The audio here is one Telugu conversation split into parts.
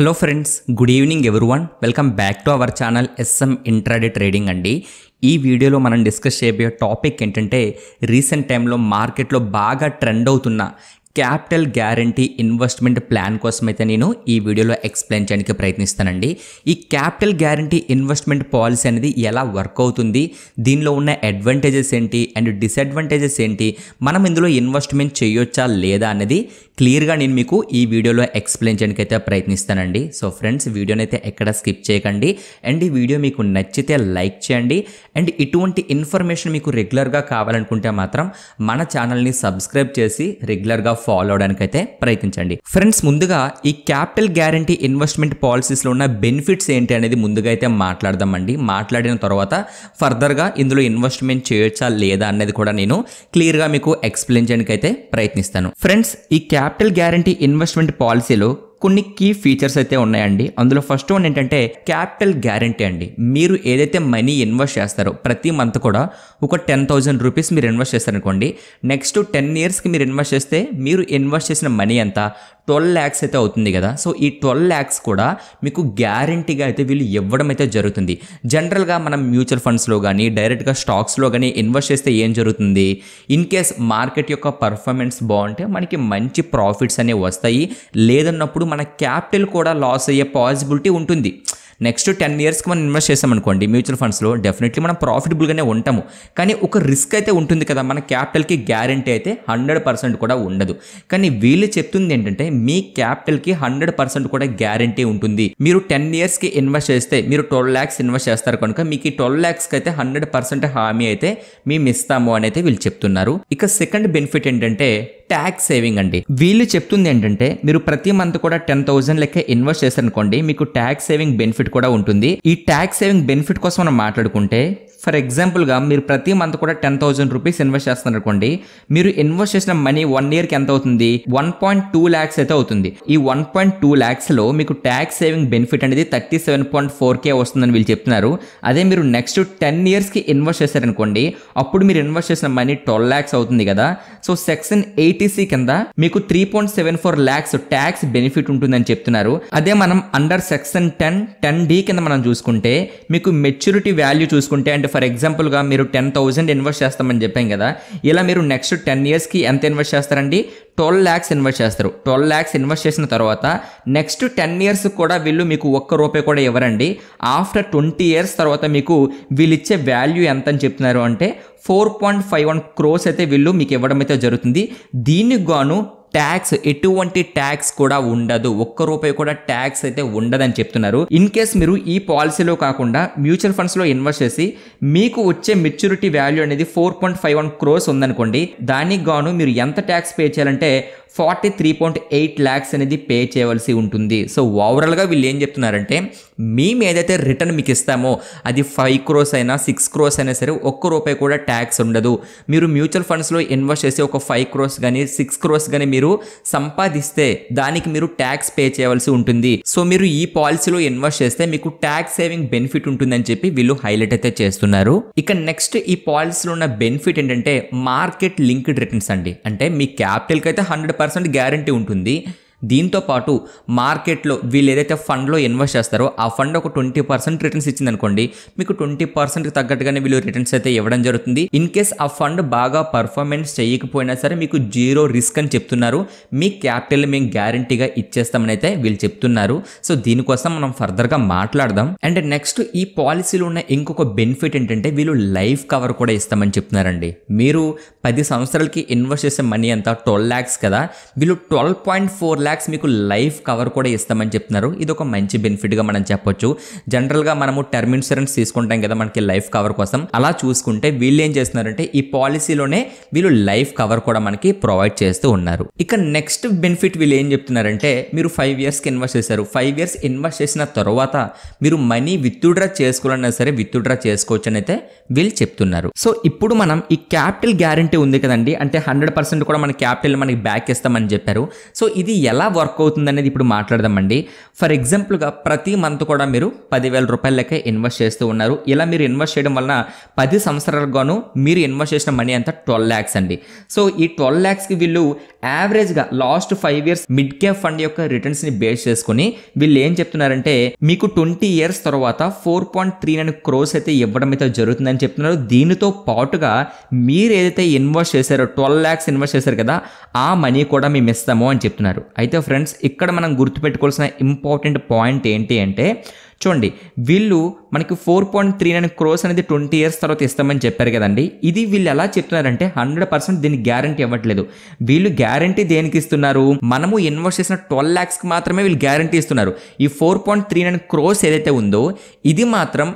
hello friends good evening one welcome back to our channel SM intraday trading అండి ఈ వీడియోలో మనం డిస్కస్ చేయబోయే టాపిక్ ఏంటంటే రీసెంట్ టైంలో మార్కెట్లో బాగా ట్రెండ్ అవుతున్న క్యాపిటల్ గ్యారంటీ ఇన్వెస్ట్మెంట్ ప్లాన్ కోసం అయితే నేను ఈ వీడియోలో ఎక్స్ప్లెయిన్ చేయడానికి ప్రయత్నిస్తానండి ఈ క్యాపిటల్ గ్యారంటీ ఇన్వెస్ట్మెంట్ పాలసీ అనేది ఎలా వర్క్ అవుతుంది దీనిలో ఉన్న అడ్వాంటేజెస్ ఏంటి అండ్ డిసడ్వాంటేజెస్ ఏంటి మనం ఇందులో ఇన్వెస్ట్మెంట్ చేయొచ్చా లేదా అనేది క్లియర్గా నేను మీకు ఈ వీడియోలో ఎక్స్ప్లెయిన్ చేయడానికి అయితే ప్రయత్నిస్తానండి సో ఫ్రెండ్స్ వీడియోని అయితే ఎక్కడ స్కిప్ చేయకండి అండ్ ఈ వీడియో మీకు నచ్చితే లైక్ చేయండి అండ్ ఇటువంటి ఇన్ఫర్మేషన్ మీకు రెగ్యులర్గా కావాలనుకుంటే మాత్రం మన ఛానల్ని సబ్స్క్రైబ్ చేసి రెగ్యులర్గా ఫాలో అవడానికి అయితే ప్రయత్నించండి ఫ్రెండ్స్ ముందుగా ఈ క్యాపిటల్ గ్యారంటీ ఇన్వెస్ట్మెంట్ పాలసీస్లో ఉన్న బెనిఫిట్స్ ఏంటి అనేది ముందుగా అయితే మాట్లాడదామండి మాట్లాడిన తర్వాత ఫర్దర్గా ఇందులో ఇన్వెస్ట్మెంట్ చేయొచ్చా లేదా అనేది కూడా నేను క్లియర్గా మీకు ఎక్స్ప్లెయిన్ చేయడానికి అయితే ప్రయత్నిస్తాను ఫ్రెండ్స్ ఈ క్యాపిటల్ గ్యారంటీ ఇన్వెస్ట్మెంట్ పాలసీలో కొన్ని కీ ఫీచర్స్ అయితే ఉన్నాయండి అందులో ఫస్ట్ వన్ ఏంటంటే క్యాపిటల్ గ్యారంటీ అండి మీరు ఏదైతే మనీ ఇన్వెస్ట్ చేస్తారో ప్రతి మంత్ కూడా ఒక టెన్ థౌజండ్ రూపీస్ మీరు ఇన్వెస్ట్ చేస్తారనుకోండి నెక్స్ట్ టెన్ ఇయర్స్కి మీరు ఇన్వెస్ట్ చేస్తే మీరు ఇన్వెస్ట్ చేసిన మనీ ఎంత ట్వెల్వ్ ల్యాక్స్ అయితే అవుతుంది కదా సో ఈ ట్వెల్వ్ ల్యాక్స్ కూడా మీకు గ్యారంటీగా అయితే వీళ్ళు ఇవ్వడం అయితే జరుగుతుంది జనరల్గా మనం మ్యూచువల్ ఫండ్స్లో కానీ డైరెక్ట్గా స్టాక్స్లో కానీ ఇన్వెస్ట్ చేస్తే ఏం జరుగుతుంది ఇన్ కేస్ మార్కెట్ యొక్క పర్ఫార్మెన్స్ బాగుంటే మనకి మంచి ప్రాఫిట్స్ అనేవి వస్తాయి లేదన్నప్పుడు మన క్యాపిటల్ కూడా లాస్ అయ్యే పాసిబిలిటీ ఉంటుంది నెక్స్ట్ టెన్ ఇయర్స్కి మనం ఇన్వెస్ట్ చేసామనుకోండి మ్యూచువల్ ఫండ్స్లో డెఫినెట్లీ మనం ప్రాఫిటబుల్గానే ఉంటాము కానీ ఒక రిస్క్ అయితే ఉంటుంది కదా మన క్యాపిటల్కి గ్యారంటీ అయితే హండ్రెడ్ పర్సెంట్ కూడా ఉండదు కానీ వీళ్ళు చెప్తుంది ఏంటంటే మీ క్యాపిటల్కి హండ్రెడ్ పర్సెంట్ కూడా గ్యారంటీ ఉంటుంది మీరు టెన్ ఇయర్స్కి ఇన్వెస్ట్ చేస్తే మీరు ట్వెల్వ్ ల్యాక్స్ ఇన్వెస్ట్ చేస్తారు కనుక మీకు ఈ ట్వెల్వ్ ల్యాక్స్కి అయితే హండ్రెడ్ పర్సెంట్ హామీ అయితే మేము ఇస్తాము అని అయితే వీళ్ళు చెప్తున్నారు ఇక సెకండ్ బెనిఫిట్ ఏంటంటే ట్యాక్స్ సేవింగ్ అండి వీళ్ళు చెప్తుంది ఏంటంటే మీరు ప్రతి మంత్ కూడా టెన్ థౌసండ్ లెక్క ఇన్వెస్ట్ చేశారనుకోండి మీకు ట్యాక్స్ సేవింగ్ బెనిఫిట్ కూడా ఉంటుంది ఈ ట్యాక్స్ సేవింగ్ బెనిఫిట్ కోసం మనం మాట్లాడుకుంటే ఫర్ ఎగ్జాంపుల్గా మీరు ప్రతి మంత్ కూడా టెన్ థౌసండ్ రూపీస్ ఇన్వెస్ట్ చేస్తున్నారు అనుకోండి మీరు ఇన్వెస్ట్ చేసిన మనీ వన్ ఇయర్కి ఎంత అవుతుంది వన్ పాయింట్ టూ ల్యాక్స్ అయితే అవుతుంది ఈ వన్ పాయింట్ టూ ల్యాక్స్లో మీకు ట్యాక్స్ సేవింగ్ బెనిఫిట్ అనేది thirty seven point four K వస్తుందని వీళ్ళు చెప్తున్నారు అదే మీరు నెక్స్ట్ టెన్ ఇయర్స్కి ఇన్వెస్ట్ చేశారనుకోండి అప్పుడు మీరు ఇన్వెస్ట్ చేసిన మనీ ట్వెల్వ్ ల్యాక్స్ అవుతుంది కదా సో సెక్షన్ ఎయిటీసీ కింద మీకు three point seven four lakhs tax benefit ఉంటుందని చెప్తున్నారు అదే మనం under section ten ten D కింద మనం చూసుకుంటే మీకు మెచ్యూరిటీ వాల్యూ చూసుకుంటే అండ్ ఫర్ ఎగ్జాంపుల్గా మీరు టెన్ థౌజండ్ ఇన్వెస్ట్ చేస్తామని చెప్పాం కదా ఇలా మీరు నెక్స్ట్ టెన్ ఇయర్స్కి ఎంత ఇన్వెస్ట్ చేస్తారండి ట్వెల్వ్ ల్యాక్స్ ఇన్వెస్ట్ చేస్తారు ట్వెల్వ్ ల్యాక్స్ ఇన్వెస్ట్ చేసిన తర్వాత నెక్స్ట్ టెన్ ఇయర్స్ కూడా వీళ్ళు మీకు ఒక్క రూపాయి కూడా ఇవ్వరండి ఆఫ్టర్ ట్వంటీ ఇయర్స్ తర్వాత మీకు వీళ్ళు ఇచ్చే వాల్యూ ఎంత అని చెప్తున్నారు అంటే four point five one crores అయితే వీళ్ళు మీకు ఇవ్వడం అయితే జరుగుతుంది దీనికి గాను ట్యాక్స్ ఎటువంటి ట్యాక్స్ కూడా ఉండదు ఒక్క రూపాయి కూడా ట్యాక్స్ అయితే ఉండదని చెప్తున్నారు ఇన్ కేస్ మీరు ఈ పాలసీలో కాకుండా మ్యూచువల్ ఫండ్స్లో ఇన్వెస్ట్ చేసి మీకు వచ్చే మెచ్యూరిటీ వాల్యూ అనేది four point five one crores ఉందనుకోండి దానికి గాను మీరు ఎంత ట్యాక్స్ పే చేయాలంటే forty three point eight lakhs అనేది పే చేయవలసి ఉంటుంది సో ఓవరాల్గా వీళ్ళు ఏం చెప్తున్నారంటే మేము ఏదైతే రిటర్న్ మీకు ఇస్తామో అది ఫైవ్ క్రోస్ అయినా సిక్స్ క్రోస్ అయినా సరే ఒక్క రూపాయి కూడా ట్యాక్స్ ఉండదు మీరు మ్యూచువల్ ఫండ్స్లో ఇన్వెస్ట్ చేసి ఒక ఫైవ్ క్రోస్ కానీ సిక్స్ క్రోస్ కానీ మీరు సంపాదిస్తే దానికి మీరు ట్యాక్స్ పే చేయవలసి ఉంటుంది సో మీరు ఈ పాలసీలో ఇన్వెస్ట్ చేస్తే మీకు ట్యాక్స్ సేవింగ్ బెనిఫిట్ ఉంటుందని చెప్పి వీళ్ళు హైలైట్ అయితే చేస్తున్నారు ఇక నెక్స్ట్ ఈ పాలసీలో ఉన్న బెనిఫిట్ ఏంటంటే మార్కెట్ లింక్డ్ రిటర్న్స్ అండి అంటే మీ క్యాపిటల్కి అయితే హండ్రెడ్ పర్సెంట్ గ్యారంటీ ఉంటుంది దీంతోపాటు మార్కెట్లో వీళ్ళు ఏదైతే ఫండ్లో ఇన్వెస్ట్ చేస్తారో ఆ ఫండ్ ఒక ట్వంటీ పర్సెంట్ రిటర్న్స్ ఇచ్చిందనుకోండి మీకు ట్వంటీ పర్సెంట్కి తగ్గట్టుగానే వీళ్ళు రిటర్న్స్ అయితే ఇవ్వడం జరుగుతుంది ఇన్ కేస్ ఆ ఫండ్ బాగా పర్ఫార్మెన్స్ చేయకపోయినా సరే మీకు జీరో రిస్క్ అని చెప్తున్నారు మీ క్యాపిటల్ మేము గ్యారంటీగా ఇచ్చేస్తామని అయితే వీళ్ళు చెప్తున్నారు సో దీనికోసం మనం ఫర్దర్గా మాట్లాడదాం అండ్ నెక్స్ట్ ఈ పాలసీలో ఉన్న ఇంకొక బెనిఫిట్ ఏంటంటే వీళ్ళు లైఫ్ కవర్ కూడా ఇస్తామని చెప్తున్నారండి మీరు పది సంవత్సరాలకి ఇన్వెస్ట్ చేసే మనీ అంతా ట్వెల్వ్ ల్యాక్స్ కదా వీళ్ళు twelve point four lakhs lakhs మీకు లైఫ్ కవర్ కూడా ఇస్తామని చెప్తున్నారు ఇది ఒక మంచి బెనిఫిట్గా మనం చెప్పొచ్చు జనరల్గా మనము టర్మ్ ఇన్సూరెన్స్ తీసుకుంటాం కదా మనకి లైఫ్ కవర్ కోసం అలా చూసుకుంటే వీళ్ళు ఏం చేస్తున్నారంటే ఈ పాలసీలోనే వీళ్ళు లైఫ్ కవర్ కూడా మనకి ప్రొవైడ్ చేస్తూ ఉన్నారు ఇక నెక్స్ట్ బెనిఫిట్ వీళ్ళు ఏం చెప్తున్నారంటే మీరు ఫైవ్ ఇయర్స్కి ఇన్వెస్ట్ చేశారు ఫైవ్ ఇయర్స్ ఇన్వెస్ట్ చేసిన తర్వాత మీరు మనీ విత్డ్రా చేసుకోవాలన్నా సరే విత్డ్రా చేసుకోవచ్చు అని అయితే వీళ్ళు చెప్తున్నారు సో ఇప్పుడు మనం ఈ క్యాపిటల్ గ్యారంటీ ఉంది కదండి అంటే హండ్రెడ్ పర్సెంట్ కూడా మన క్యాపిటల్ మనకి బ్యాక్ ఇస్తామని చెప్పారు సో ఇది ఎలా ఎలా వర్క్ అవుతుంది అనేది ఇప్పుడు మాట్లాడదామండి ఫర్ ఎగ్జాంపుల్గా ప్రతి మంత్ కూడా మీరు పదివేల రూపాయల లెక్క ఇన్వెస్ట్ చేస్తూ ఉన్నారు ఇలా మీరు ఇన్వెస్ట్ చేయడం వలన పది సంవత్సరాలకు గాను మీరు ఇన్వెస్ట్ చేసిన మనీ అంతా ట్వెల్వ్ ల్యాక్స్ అండి సో ఈ ట్వెల్వ్ ల్యాక్స్కి వీళ్ళు యావరేజ్గా last five years mid cap fund యొక్క రిటర్న్స్ని బేస్ చేసుకుని వీళ్ళు ఏం చెప్తున్నారంటే మీకు ట్వంటీ ఇయర్స్ తర్వాత four point three nine crores అయితే ఇవ్వడం అయితే జరుగుతుందని చెప్తున్నారు దీనితో పాటుగా మీరు ఏదైతే ఇన్వెస్ట్ చేశారో ట్వెల్వ్ ల్యాక్స్ ఇన్వెస్ట్ చేశారు కదా ఆ మనీ కూడా మేము ఇస్తాము అని చెప్తున్నారు అయితే అయితే ఫ్రెండ్స్ ఇక్కడ మనం గుర్తుపెట్టుకోవాల్సిన ఇంపార్టెంట్ పాయింట్ ఏంటి అంటే చూడండి వీళ్ళు మనకి four point three nine crores అనేది ట్వంటీ ఇయర్స్ తర్వాత ఇస్తామని చెప్పారు కదండి ఇది వీళ్ళు ఎలా చెప్తున్నారంటే హండ్రెడ్ పర్సెంట్ దీనికి గ్యారంటీ ఇవ్వట్లేదు వీళ్ళు గ్యారంటీ దేనికి ఇస్తున్నారు మనము ఇన్వెస్ట్ చేసిన ట్వెల్వ్ ల్యాక్స్కి మాత్రమే వీళ్ళు గ్యారంటీ ఇస్తున్నారు ఈ four point three nine crores ఏదైతే ఉందో ఇది మాత్రం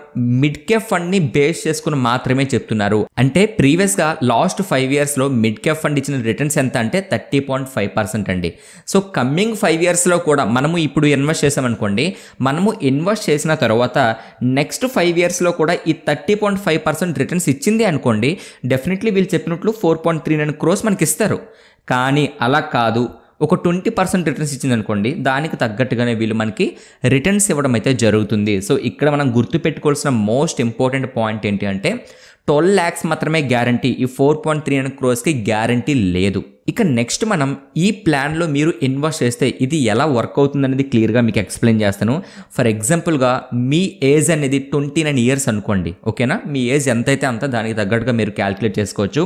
మిడ్ కేప్ ఫండ్ని బేస్ చేసుకుని మాత్రమే చెప్తున్నారు అంటే ప్రీవియస్గా లాస్ట్ ఫైవ్ ఇయర్స్లో మిడ్ కే ఫండ్ ఇచ్చిన రిటర్న్స్ ఎంత అంటే థర్టీ పాయింట్ ఫైవ్ పర్సెంట్ అండి సో కమ్మింగ్ ఫైవ్ ఇయర్స్లో కూడా మనము ఇప్పుడు ఇన్వెస్ట్ చేసామనుకోండి మనము ఇన్వెస్ట్ చేసిన తర్వాత నెక్స్ట్ ఫైవ్ ఇయర్స్లో కూడా ఈ thirty point five percent returns ఇచ్చింది అనుకోండి డెఫినెట్లీ వీళ్ళు చెప్పినట్లు four point three nine crores మనకి ఇస్తారు కానీ అలా కాదు ఒక ట్వంటీ పర్సెంట్ రిటర్న్స్ ఇచ్చింది అనుకోండి దానికి తగ్గట్టుగానే వీళ్ళు మనకి రిటర్న్స్ ఇవ్వడం అయితే జరుగుతుంది సో ఇక్కడ మనం గుర్తుపెట్టుకోవాల్సిన మోస్ట్ ఇంపార్టెంట్ పాయింట్ ఏంటి అంటే ట్వెల్వ్ ల్యాక్స్ మాత్రమే గ్యారంటీ ఈ ఫోర్ పాయింట్ త్రీ నైన్ క్రోస్కి గ్యారంటీ లేదు ఇక నెక్స్ట్ మనం ఈ ప్లాన్లో మీరు ఇన్వెస్ట్ చేస్తే ఇది ఎలా వర్క్ అవుతుంది అనేది క్లియర్గా మీకు ఎక్స్ప్లెయిన్ చేస్తాను ఫర్ ఎగ్జాంపుల్గా మీ ఏజ్ అనేది ట్వంటీ నైన్ ఇయర్స్ అనుకోండి ఓకేనా మీ ఏజ్ ఎంతైతే అంత దానికి తగ్గట్టుగా మీరు క్యాలిక్యులేట్ చేసుకోవచ్చు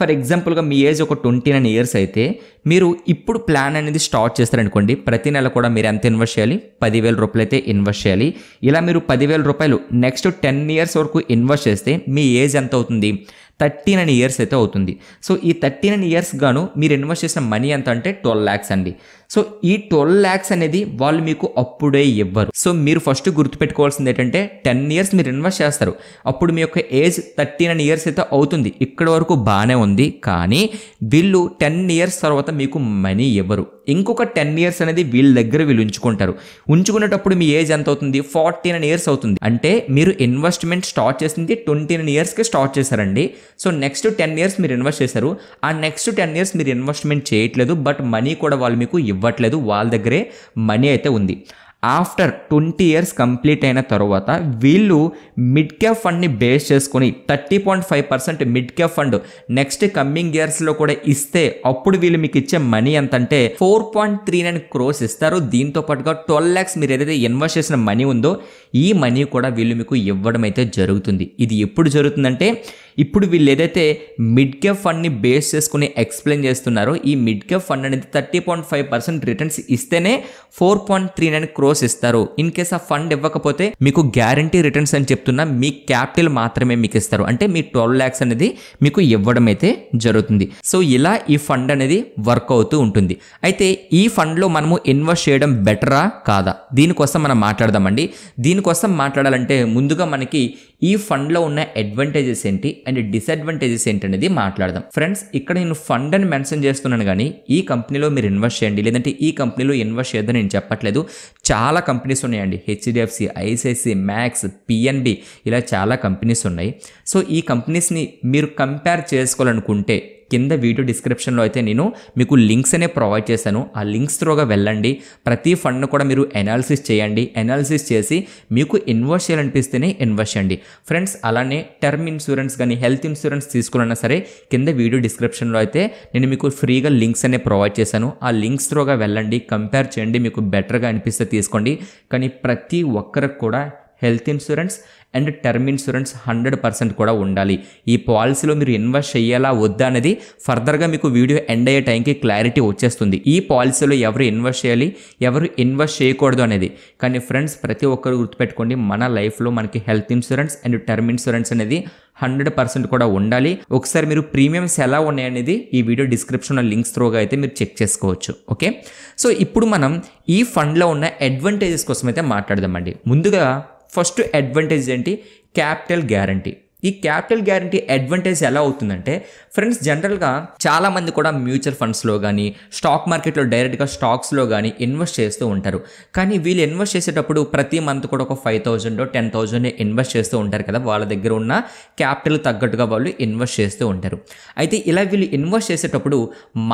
ఫర్ ఎగ్జాంపుల్గా మీ ఏజ్ ఒక ట్వంటీ నైన్ ఇయర్స్ అయితే మీరు ఇప్పుడు ప్లాన్ అనేది స్టార్ట్ చేస్తారనుకోండి ప్రతి నెల కూడా మీరు ఎంత ఇన్వెస్ట్ చేయాలి పదివేల రూపాయలు అయితే ఇన్వెస్ట్ చేయాలి ఇలా మీరు పదివేల రూపాయలు నెక్స్ట్ టెన్ ఇయర్స్ వరకు ఇన్వెస్ట్ చేస్తే మీ ఏజ్ ఎంత అవుతుంది థర్టీ నైన్ ఇయర్స్ అయితే అవుతుంది సో ఈ థర్టీ నైన్ ఇయర్స్ గాను మీరు ఇన్వెస్ట్ చేసిన మనీ ఎంత అంటే ట్వెల్వ్ ల్యాక్స్ అండి సో ఈ ట్వెల్వ్ ల్యాక్స్ అనేది వాళ్ళు మీకు అప్పుడే ఇవ్వరు సో మీరు ఫస్ట్ గుర్తుపెట్టుకోవాల్సింది ఏంటంటే టెన్ ఇయర్స్ మీరు ఇన్వెస్ట్ చేస్తారు అప్పుడు మీ యొక్క ఏజ్ థర్టీ నైన్ ఇయర్స్ అయితే అవుతుంది ఇక్కడ వరకు బాగానే ఉంది కానీ వీళ్ళు టెన్ ఇయర్స్ తర్వాత మీకు మనీ ఇవ్వరు ఇంకొక టెన్ ఇయర్స్ అనేది వీళ్ళ దగ్గర వీళ్ళు ఉంచుకుంటారు ఉంచుకునేటప్పుడు మీ ఏజ్ ఎంత అవుతుంది ఫార్టీ నైన్ ఇయర్స్ అవుతుంది అంటే మీరు ఇన్వెస్ట్మెంట్ స్టార్ట్ చేసింది ట్వంటీ నైన్ ఇయర్స్కి స్టార్ట్ చేశారండి సో నెక్స్ట్ టెన్ ఇయర్స్ మీరు ఇన్వెస్ట్ చేశారు ఆ నెక్స్ట్ టెన్ ఇయర్స్ మీరు ఇన్వెస్ట్మెంట్ చేయట్లేదు బట్ మనీ కూడా వాళ్ళు మీకు ఇవ్వట్లేదు వాళ్ళ దగ్గరే మనీ అయితే ఉంది ఆఫ్టర్ ట్వంటీ ఇయర్స్ కంప్లీట్ అయిన తర్వాత వీళ్ళు మిడ్ క్యాప్ ఫండ్ని బేస్ చేసుకొని thirty point five percent mid cap fund next coming ఇయర్స్లో కూడా ఇస్తే అప్పుడు వీళ్ళు మీకు ఇచ్చే మనీ ఎంత అంటే four point three nine crores ఇస్తారు దీంతో పాటుగా ట్వెల్వ్ ల్యాక్స్ మీరు ఏదైతే ఇన్వెస్ట్ చేసిన మనీ ఉందో ఈ మనీ కూడా వీళ్ళు మీకు ఇవ్వడం అయితే జరుగుతుంది ఇది ఎప్పుడు జరుగుతుందంటే ఇప్పుడు వీళ్ళు ఏదైతే మిడ్ క్యాప్ ఫండ్ని బేస్ చేసుకుని ఎక్స్ప్లెయిన్ చేస్తున్నారో ఈ మిడ్ క్యాప్ ఫండ్ అనేది thirty point five percent returns ఇస్తేనే four point three nine crores ఇస్తారు ఇన్ కేస్ ఆ ఫండ్ ఇవ్వకపోతే మీకు గ్యారంటీ రిటర్న్స్ అని చెప్తున్నా మీ క్యాపిటల్ మాత్రమే మీకు ఇస్తారు అంటే మీ ట్వెల్వ్ ల్యాక్స్ అనేది మీకు ఇవ్వడం అయితే జరుగుతుంది సో ఇలా ఈ ఫండ్ అనేది వర్క్ అవుతూ ఉంటుంది అయితే ఈ ఫండ్లో మనము ఇన్వెస్ట్ చేయడం బెటరా కాదా దీనికోసం మనం మాట్లాడదామండి దీని దీనికోసం మాట్లాడాలంటే ముందుగా మనకి ఈ ఫండ్లో ఉన్న అడ్వాంటేజెస్ ఏంటి అండ్ డిసడ్వాంటేజెస్ ఏంటి అనేది మాట్లాడదాం ఫ్రెండ్స్ ఇక్కడ నేను ఫండ్ అని మెన్షన్ చేస్తున్నాను కానీ ఈ కంపెనీలో మీరు ఇన్వెస్ట్ చేయండి లేదంటే ఈ కంపెనీలో ఇన్వెస్ట్ చేయొద్దని నేను చెప్పట్లేదు చాలా కంపెనీస్ ఉన్నాయండి హెచ్డిఎఫ్సి ఐసిఐసి మ్యాక్స్ పిఎన్బి ఇలా చాలా కంపెనీస్ ఉన్నాయి సో ఈ కంపెనీస్ని మీరు కంపేర్ చేసుకోవాలనుకుంటే కింద వీడియో డిస్క్రిప్షన్లో అయితే నేను మీకు లింక్స్ అనే ప్రొవైడ్ చేశాను ఆ లింక్స్ త్రోగా వెళ్ళండి ప్రతి ఫండ్ను కూడా మీరు ఎనాలిసిస్ చేయండి ఎనాలిసిస్ చేసి మీకు ఇన్వెస్ట్ చేయాలనిపిస్తేనే ఇన్వెస్ట్ చేయండి ఫ్రెండ్స్ అలానే టర్మ్ ఇన్సూరెన్స్ కానీ హెల్త్ ఇన్సూరెన్స్ తీసుకోవాలన్నా సరే కింద వీడియో డిస్క్రిప్షన్లో అయితే నేను మీకు ఫ్రీగా లింక్స్ అనే ప్రొవైడ్ చేశాను ఆ లింక్స్ త్రోగా వెళ్ళండి కంపేర్ చేయండి మీకు బెటర్గా అనిపిస్తే తీసుకోండి కానీ ప్రతి ఒక్కరికి కూడా health insurance and term insurance hundred percent కూడా ఉండాలి ఈ పాలసీలో మీరు ఇన్వెస్ట్ చేయాలా వద్దా అనేది ఫర్దర్గా మీకు వీడియో ఎండ్ అయ్యే టైంకి క్లారిటీ వచ్చేస్తుంది ఈ పాలసీలో ఎవరు ఇన్వెస్ట్ చేయాలి ఎవరు ఇన్వెస్ట్ చేయకూడదు అనేది కానీ ఫ్రెండ్స్ ప్రతి ఒక్కరు గుర్తుపెట్టుకోండి మన లైఫ్లో మనకి health insurance and term insurance అనేది హండ్రెడ్ పర్సెంట్ కూడా ఉండాలి ఒకసారి మీరు ప్రీమియమ్స్ ఎలా ఉన్నాయనేది ఈ వీడియో డిస్క్రిప్షన్లో లింక్స్ త్రోగా అయితే మీరు చెక్ చేసుకోవచ్చు ఓకే సో ఇప్పుడు మనం ఈ ఫండ్లో ఉన్న అడ్వాంటేజెస్ కోసం అయితే మాట్లాడదామండి ముందుగా ఫస్ట్ అడ్వాంటేజ్ ఏంటి క్యాపిటల్ గ్యారంటీ ఈ క్యాపిటల్ గ్యారంటీ అడ్వాంటేజ్ ఎలా అవుతుందంటే ఫ్రెండ్స్ జనరల్గా చాలామంది కూడా మ్యూచువల్ ఫండ్స్లో కానీ స్టాక్ మార్కెట్లో డైరెక్ట్గా స్టాక్స్లో కానీ ఇన్వెస్ట్ చేస్తూ ఉంటారు కానీ వీళ్ళు ఇన్వెస్ట్ చేసేటప్పుడు ప్రతి మంత్ కూడా ఒక five thousand ten thousand invest చేస్తూ ఉంటారు కదా వాళ్ళ దగ్గర ఉన్న క్యాపిటల్ తగ్గట్టుగా వాళ్ళు ఇన్వెస్ట్ చేస్తూ ఉంటారు అయితే ఇలా వీళ్ళు ఇన్వెస్ట్ చేసేటప్పుడు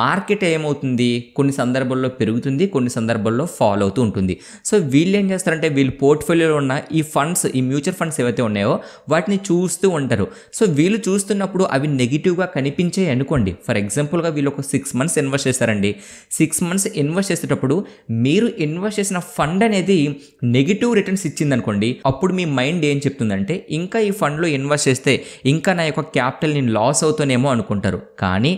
మార్కెట్ ఏమవుతుంది కొన్ని సందర్భాల్లో పెరుగుతుంది కొన్ని సందర్భాల్లో ఫాలో అవుతూ ఉంటుంది సో వీళ్ళు ఏం చేస్తారంటే వీళ్ళు పోర్ట్ఫోలియోలో ఉన్న ఈ ఫండ్స్ ఈ మ్యూచువల్ ఫండ్స్ ఏవైతే ఉన్నాయో వాటిని చూస్తూ ఉంటారు సో వీళ్ళు చూస్తున్నప్పుడు అవి నెగిటివ్గా కనిపించాయి అనుకోండి ఫర్ ఎగ్జాంపుల్గా వీళ్ళు ఒక సిక్స్ మంత్స్ ఇన్వెస్ట్ చేశారండి సిక్స్ మంత్స్ ఇన్వెస్ట్ చేసేటప్పుడు మీరు ఇన్వెస్ట్ చేసిన ఫండ్ అనేది నెగిటివ్ రిటర్న్స్ ఇచ్చింది అనుకోండి అప్పుడు మీ మైండ్ ఏం చెప్తుందంటే ఇంకా ఈ ఫండ్లో ఇన్వెస్ట్ చేస్తే ఇంకా నా యొక్క క్యాపిటల్ నేను లాస్ అవుతానేమో అనుకుంటారు కానీ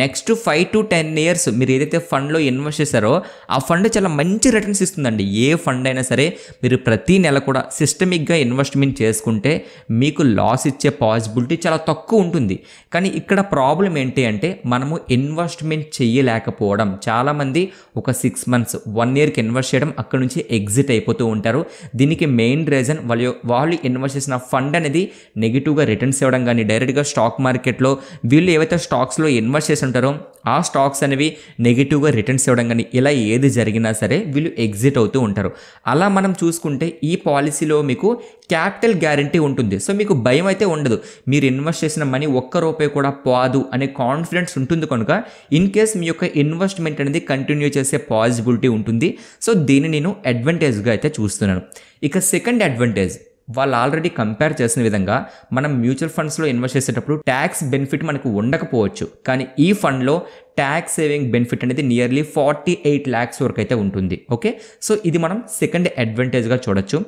next five to ten years మీరు ఏదైతే ఫండ్లో ఇన్వెస్ట్ చేశారో ఆ ఫండ్ చాలా మంచి రిటర్న్స్ ఇస్తుందండి ఏ ఫండ్ అయినా సరే మీరు ప్రతి నెల కూడా సిస్టమిక్గా ఇన్వెస్ట్మెంట్ చేసుకుంటే మీకు లాస్ ఇచ్చే పాసిబిలిటీ చాలా తక్కువ ఉంటుంది కానీ ఇక్కడ ప్రాబ్లం ఏంటి అంటే మనము ఇన్వెస్ట్మెంట్ చేయలేకపోవడం చాలామంది ఒక సిక్స్ మంత్స్ వన్ ఇయర్కి ఇన్వెస్ట్ చేయడం అక్కడ నుంచి ఎగ్జిట్ అయిపోతూ ఉంటారు దీనికి మెయిన్ రీజన్ వాళ్ళు వాళ్ళు ఇన్వెస్ట్ చేసిన ఫండ్ అనేది నెగిటివ్గా రిటర్న్స్ ఇవ్వడం కానీ డైరెక్ట్గా స్టాక్ మార్కెట్లో వీళ్ళు ఏవైతే స్టాక్స్లో ఇన్వెస్ట్ చేసి ఉంటారో ఆ స్టాక్స్ అనేవి నెగిటివ్గా రిటర్న్స్ ఇవ్వడం కానీ ఇలా ఏది జరిగినా సరే వీళ్ళు ఎగ్జిట్ అవుతూ ఉంటారు అలా మనం చూసుకుంటే ఈ పాలసీలో మీకు క్యాపిటల్ గ్యారంటీ ఉంటుంది సో మీకు భయం అయితే ఉండదు మీరు ఇన్వెస్ట్ చేసిన మనీ ఒక్క రూపాయి కూడా పోదు అనే కాన్ఫిడెన్స్ ఉంటుంది కనుక ఇన్ కేస్ మీ యొక్క ఇన్వెస్ట్మెంట్ అనేది కంటిన్యూ చేసే పాసిబిలిటీ ఉంటుంది సో దీన్ని నేను అడ్వాంటేజ్గా అయితే చూస్తున్నాను ఇక సెకండ్ అడ్వాంటేజ్ వాళ్ళు ఆల్రెడీ కంపేర్ చేసిన విధంగా మనం మ్యూచువల్ ఫండ్స్లో ఇన్వెస్ట్ చేసేటప్పుడు ట్యాక్స్ బెనిఫిట్ మనకు ఉండకపోవచ్చు కానీ ఈ ఫండ్లో ట్యాక్స్ సేవింగ్ బెనిఫిట్ అనేది నియర్లీ ఫార్టీ ఎయిట్ ల్యాక్స్ వరకు అయితే ఉంటుంది ఓకే సో ఇది మనం సెకండ్ అడ్వాంటేజ్గా చూడొచ్చు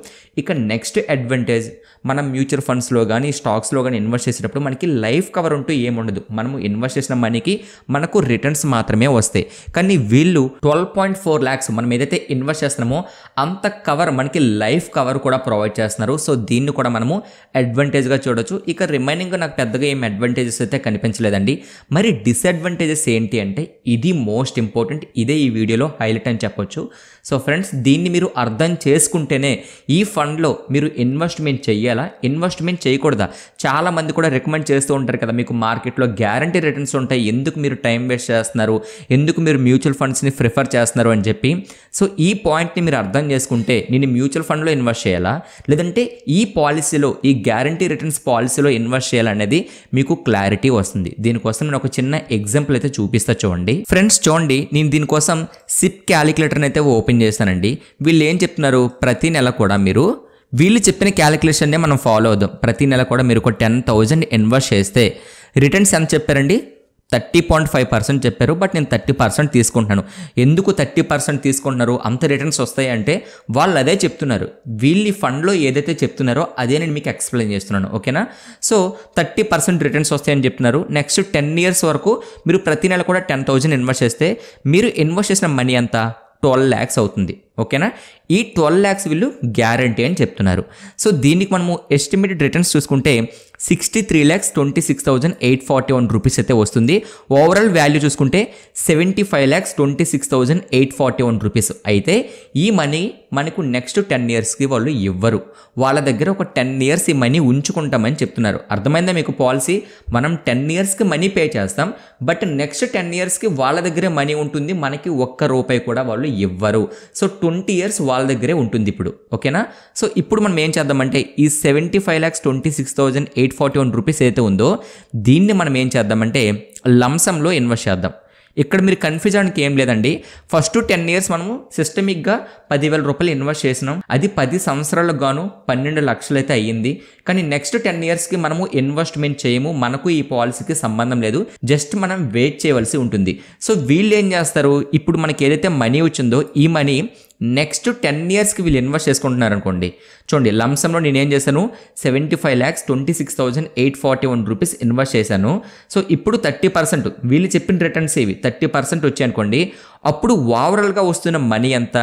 ఇక నెక్స్ట్ అడ్వాంటేజ్ మనం మ్యూచువల్ ఫండ్స్లో కానీ స్టాక్స్లో కానీ ఇన్వెస్ట్ చేసేటప్పుడు మనకి లైఫ్ కవర్ ఉంటూ ఏముండదు మనము ఇన్వెస్ట్ చేసిన మనీకి మనకు రిటర్న్స్ మాత్రమే వస్తాయి కానీ వీళ్ళు ట్వెల్వ్ పాయింట్ ఫోర్ ల్యాక్స్ మనం ఏదైతే ఇన్వెస్ట్ చేస్తున్నామో అంత కవర్ మనకి లైఫ్ కవర్ కూడా ప్రొవైడ్ చేస్తున్నారు సో దీన్ని కూడా మనము అడ్వాంటేజ్గా చూడొచ్చు ఇక రిమైనింగ్ నాకు పెద్దగా ఏం అడ్వాంటేజెస్ అయితే కనిపించలేదండి మరి డిసడ్వాంటేజెస్ ఏంటి ఏంటి అంటే ఇది మోస్ట్ ఇంపార్టెంట్ ఇదే ఈ వీడియోలో హైలైట్ అని చెప్పొచ్చు సో ఫ్రెండ్స్ దీన్ని మీరు అర్థం చేసుకుంటేనే ఈ ఫండ్లో మీరు ఇన్వెస్ట్మెంట్ చేయాలా ఇన్వెస్ట్మెంట్ చేయకూడదా చాలామంది కూడా రికమెండ్ చేస్తూ ఉంటారు కదా మీకు మార్కెట్లో గ్యారంటీ రిటర్న్స్ ఉంటాయి ఎందుకు మీరు టైం వేస్ట్ చేస్తున్నారు ఎందుకు మీరు మ్యూచువల్ ఫండ్స్ని ప్రిఫర్ చేస్తున్నారు అని చెప్పి సో ఈ పాయింట్ని మీరు అర్థం చేసుకుంటే నేను మ్యూచువల్ ఫండ్లో ఇన్వెస్ట్ చేయాలా లేదంటే ఈ పాలసీలో ఈ గ్యారంటీ రిటర్న్స్ పాలసీలో ఇన్వెస్ట్ చేయాలనేది మీకు క్లారిటీ వస్తుంది దీనికోసం నేను ఒక చిన్న ఎగ్జాంపుల్ అయితే చూపిస్తాను చేస్తా చూడండి ఫ్రెండ్స్ చూడండి నేను దీనికోసం సిప్ క్యాలిక్యులేటర్ని అయితే ఓపెన్ చేశానండి వీళ్ళు ఏం చెప్తున్నారు ప్రతి నెల కూడా మీరు వీళ్ళు చెప్పిన క్యాలిక్యులేషన్నే మనం ఫాలో అవుదాం ప్రతి నెల కూడా మీరు ఒక టెన్ థౌజండ్ ఇన్వెస్ట్ చేస్తే రిటర్న్స్ ఎంత చెప్పారండి థర్టీ పాయింట్ ఫైవ్ పర్సెంట్ చెప్పారు బట్ నేను థర్టీ పర్సెంట్ తీసుకుంటున్నాను ఎందుకు థర్టీ పర్సెంట్ తీసుకుంటున్నారు అంత రిటర్న్స్ వస్తాయంటే వాళ్ళు అదే చెప్తున్నారు వీళ్ళు ఫండ్లో ఏదైతే చెప్తున్నారో అదే నేను మీకు ఎక్స్ప్లెయిన్ చేస్తున్నాను ఓకేనా సో థర్టీ పర్సెంట్ రిటర్న్స్ వస్తాయని చెప్తున్నారు నెక్స్ట్ టెన్ ఇయర్స్ వరకు మీరు ప్రతి నెల కూడా టెన్ థౌజండ్ ఇన్వెస్ట్ చేస్తే మీరు ఇన్వెస్ట్ చేసిన మనీ అంతా ట్వెల్వ్ ల్యాక్స్ అవుతుంది ఓకేనా ఈ ట్వెల్వ్ ల్యాక్స్ వీళ్ళు గ్యారంటీ అని చెప్తున్నారు సో దీనికి మనము ఎస్టిమేటెడ్ రిటర్న్స్ చూసుకుంటే sixty three lakhs twenty six thousand eight forty one rupees అయితే వస్తుంది ఓవరాల్ వాల్యూ చూసుకుంటే seventy five lakhs twenty six thousand eight forty one rupees అయితే ఈ మనీ మనకు నెక్స్ట్ టెన్ ఇయర్స్కి వాళ్ళు ఇవ్వరు వాళ్ళ దగ్గర ఒక టెన్ ఇయర్స్ ఈ మనీ ఉంచుకుంటామని చెప్తున్నారు అర్థమైందా మీకు పాలసీ మనం టెన్ ఇయర్స్కి మనీ పే చేస్తాం బట్ నెక్స్ట్ టెన్ ఇయర్స్కి వాళ్ళ దగ్గరే మనీ ఉంటుంది మనకి ఒక్క రూపాయి కూడా వాళ్ళు ఇవ్వరు సో ట్వంటీ ఇయర్స్ వాళ్ళ దగ్గరే ఉంటుంది ఇప్పుడు ఓకేనా సో ఇప్పుడు మనం ఏం చేద్దామంటే ఈ seventy five lakhs twenty six thousand eight forty one rupees అయితే ఉందో దీన్ని మనం ఏం చేద్దామంటే లంసంలో ఇన్వెస్ట్ చేద్దాం ఇక్కడ మీరు కన్ఫ్యూజ్ అవడానికి ఏం లేదండి ఫస్ట్ టెన్ ఇయర్స్ మనము సిస్టమిక్గా పదివేల రూపాయలు ఇన్వెస్ట్ చేసినాం అది పది సంవత్సరాలకు గాను పన్నెండు లక్షలు అయితే అయ్యింది కానీ నెక్స్ట్ టెన్ ఇయర్స్కి మనము ఇన్వెస్ట్మెంట్ చేయము మనకు ఈ పాలసీకి సంబంధం లేదు జస్ట్ మనం వెయిట్ చేయవలసి ఉంటుంది సో వీళ్ళు ఏం చేస్తారు ఇప్పుడు మనకి ఏదైతే మనీ వచ్చిందో ఈ మనీ నెక్స్ట్ టెన్ ఇయర్స్కి వీళ్ళు ఇన్వెస్ట్ చేసుకుంటున్నారు అనుకోండి చూడండి లంసంలో నేనేం చేశాను seventy five lakhs twenty six thousand eight forty one rupees invest చేశాను సో ఇప్పుడు థర్టీ పర్సెంట్ వీళ్ళు చెప్పిన రిటర్న్స్ ఇవి థర్టీ పర్సెంట్ వచ్చాయనుకోండి అప్పుడు ఓవరాల్గా వస్తున్న మనీ ఎంత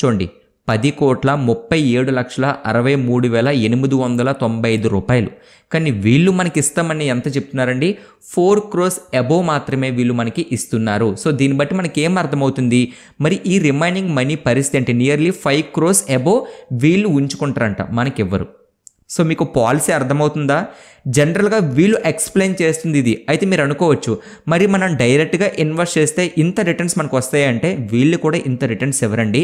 చూడండి పది కోట్ల ముప్పై ఏడు లక్షల అరవై మూడు వేల ఎనిమిది వందల తొంభై ఐదు రూపాయలు కానీ వీళ్ళు మనకి ఇస్తామని ఎంత చెప్తున్నారండి ఫోర్ క్రోస్ అబోవ్ మాత్రమే వీళ్ళు మనకి ఇస్తున్నారు సో దీన్ని బట్టి మనకి ఏం అర్థమవుతుంది మరి ఈ రిమైనింగ్ మనీ పరిస్థితి అంటే నియర్లీ ఫైవ్ క్రోస్ అబోవ్ వీళ్ళు ఉంచుకుంటారంట మనకి ఎవ్వరు సో మీకు పాలసీ అర్థమవుతుందా జనరల్గా వీళ్ళు ఎక్స్ప్లెయిన్ చేస్తుంది ఇది అయితే మీరు అనుకోవచ్చు మరి మనం డైరెక్ట్గా ఇన్వెస్ట్ చేస్తే ఇంత రిటర్న్స్ మనకు వస్తాయంటే వీళ్ళు కూడా ఇంత రిటర్న్స్ ఇవ్వరండి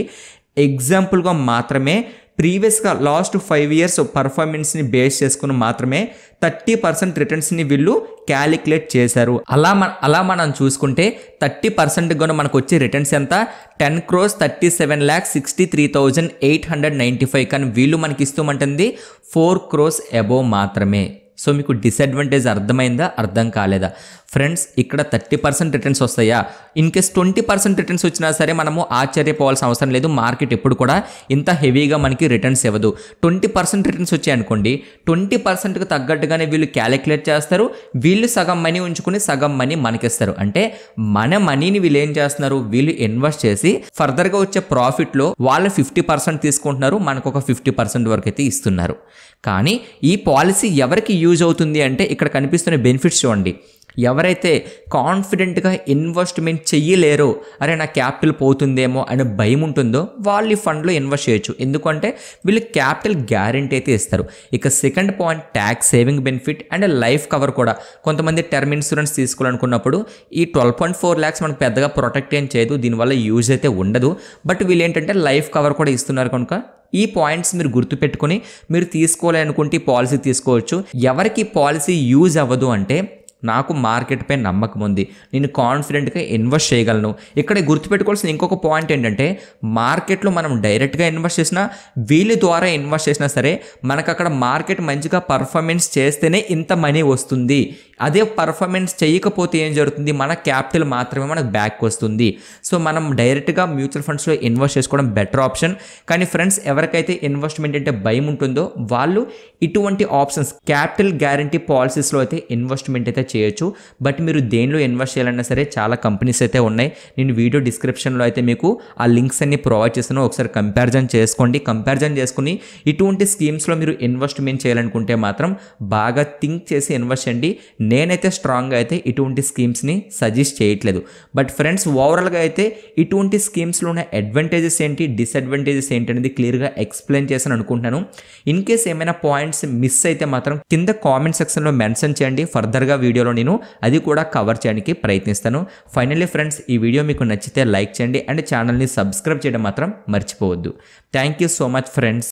ఎగ్జాంపుల్గా మాత్రమే ప్రీవియస్గా లాస్ట్ ఫైవ్ ఇయర్స్ పర్ఫార్మెన్స్ని బేస్ చేసుకుని మాత్రమే థర్టీ పర్సెంట్ రిటర్న్స్ని వీళ్ళు క్యాలిక్యులేట్ చేశారు అలా మన అలా మనం చూసుకుంటే థర్టీ పర్సెంట్ కూడా మనకు వచ్చే రిటర్న్స్ ఎంత ten crores thirty seven lakhs sixty three thousand eight hundred ninety five కానీ వీళ్ళు మనకి ఇస్తూ ఉంటుంది ఫోర్ క్రోస్ అబోవ్ మాత్రమే సో మీకు డిసడ్వాంటేజ్ అర్థమైందా అర్థం కాలేదా ఫ్రెండ్స్ ఇక్కడ థర్టీ పర్సెంట్ రిటర్న్స్ వస్తాయా in case twenty percent returns వచ్చినా సరే మనము ఆశ్చర్యపోవాల్సిన అవసరం లేదు మార్కెట్ ఎప్పుడు కూడా ఇంత హెవీగా మనకి రిటర్న్స్ ఇవ్వదు ట్వంటీ పర్సెంట్ రిటర్న్స్ వచ్చాయనుకోండి ట్వంటీ పర్సెంట్కి తగ్గట్టుగానే వీళ్ళు క్యాలిక్యులేట్ చేస్తారు వీళ్ళు సగం మనీ ఉంచుకుని సగం మనీ మనకిస్తారు అంటే మన మనీని వీళ్ళు ఏం చేస్తున్నారు వీళ్ళు ఇన్వెస్ట్ చేసి ఫర్దర్గా వచ్చే ప్రాఫిట్లో వాళ్ళు ఫిఫ్టీ పర్సెంట్ తీసుకుంటున్నారు మనకు ఒక ఫిఫ్టీ పర్సెంట్ వరకు అయితే ఇస్తున్నారు కానీ ఈ పాలసీ ఎవరికి యూజ్ అవుతుంది అంటే ఇక్కడ కనిపిస్తున్న బెనిఫిట్స్ చూడండి ఎవరైతే కాన్ఫిడెంట్గా ఇన్వెస్ట్మెంట్ చెయ్యలేరో అరే నా క్యాపిటల్ పోతుందేమో అనే భయం ఉంటుందో వాళ్ళు ఈ ఫండ్లో ఇన్వెస్ట్ చేయొచ్చు ఎందుకంటే వీళ్ళు క్యాపిటల్ గ్యారంటీ అయితే ఇస్తారు ఇక second point tax saving benefit and life cover కూడా కొంతమంది టర్మ్ ఇన్సూరెన్స్ తీసుకోవాలనుకున్నప్పుడు ఈ ట్వెల్వ్ పాయింట్ ఫోర్ ల్యాక్స్ మనకు పెద్దగా ప్రొటెక్ట్ ఏం చేయదు దీనివల్ల యూజ్ అయితే ఉండదు బట్ వీళ్ళు ఏంటంటే లైఫ్ కవర్ కూడా ఇస్తున్నారు కనుక ఈ పాయింట్స్ మీరు గుర్తుపెట్టుకుని మీరు తీసుకోవాలనుకుంటే పాలసీ తీసుకోవచ్చు ఎవరికి పాలసీ యూజ్ అవ్వదు అంటే నాకు మార్కెట్పై నమ్మకం ఉంది నేను కాన్ఫిడెంట్గా ఇన్వెస్ట్ చేయగలను ఇక్కడ గుర్తుపెట్టుకోవాల్సిన ఇంకొక పాయింట్ ఏంటంటే మార్కెట్లో మనం డైరెక్ట్గా ఇన్వెస్ట్ చేసినా వీళ్ళ ద్వారా ఇన్వెస్ట్ చేసినా సరే మనకు అక్కడ మార్కెట్ మంచిగా పర్ఫార్మెన్స్ చేస్తేనే ఇంత మనీ వస్తుంది అదే పర్ఫార్మెన్స్ చేయకపోతే ఏం జరుగుతుంది మన క్యాపిటల్ మాత్రమే మనకు బ్యాక్ వస్తుంది సో మనం డైరెక్ట్గా మ్యూచువల్ ఫండ్స్లో ఇన్వెస్ట్ చేసుకోవడం బెటర్ ఆప్షన్ కానీ ఫ్రెండ్స్ ఎవరికైతే ఇన్వెస్ట్మెంట్ అంటే భయం ఉంటుందో వాళ్ళు ఇటువంటి ఆప్షన్స్ క్యాపిటల్ గ్యారంటీ పాలసీస్లో అయితే ఇన్వెస్ట్మెంట్ అయితే చేయొచ్చు బట్ మీరు దేనిలో ఇన్వెస్ట్ చేయాలన్నా సరే చాలా కంపెనీస్ అయితే ఉన్నాయి నేను వీడియో డిస్క్రిప్షన్లో అయితే మీకు ఆ లింక్స్ అన్ని ప్రొవైడ్ చేసాను ఒకసారి కంపారిజన్ చేసుకోండి కంపారిజన్ చేసుకుని ఇటువంటి స్కీమ్స్లో మీరు ఇన్వెస్ట్మెంట్ చేయాలనుకుంటే మాత్రం బాగా థింక్ చేసి ఇన్వెస్ట్ చేయండి నేనైతే స్ట్రాంగ్గా అయితే ఇటువంటి స్కీమ్స్ని సజెస్ట్ చేయట్లేదు బట్ ఫ్రెండ్స్ ఓవరాల్గా అయితే ఇటువంటి స్కీమ్స్లో ఉన్న అడ్వాంటేజెస్ ఏంటి డిసడ్వాంటేజెస్ ఏంటి అనేది క్లియర్గా ఎక్స్ప్లెయిన్ చేశాను అనుకుంటున్నాను ఇన్ కేస్ ఏమైనా పాయింట్స్ మిస్ అయితే మాత్రం కింద కామెంట్ సెక్షన్లో మెన్షన్ చేయండి ఫర్దర్గా వీడియో వీడియోలో నేను అది కూడా కవర్ చేయడానికి ప్రయత్నిస్తాను ఫైనల్లీ ఫ్రెండ్స్ ఈ వీడియో మీకు నచ్చితే లైక్ చేయండి అండ్ ఛానల్ని సబ్స్క్రైబ్ చేయడం మాత్రం మర్చిపోవద్దు thank you so much friends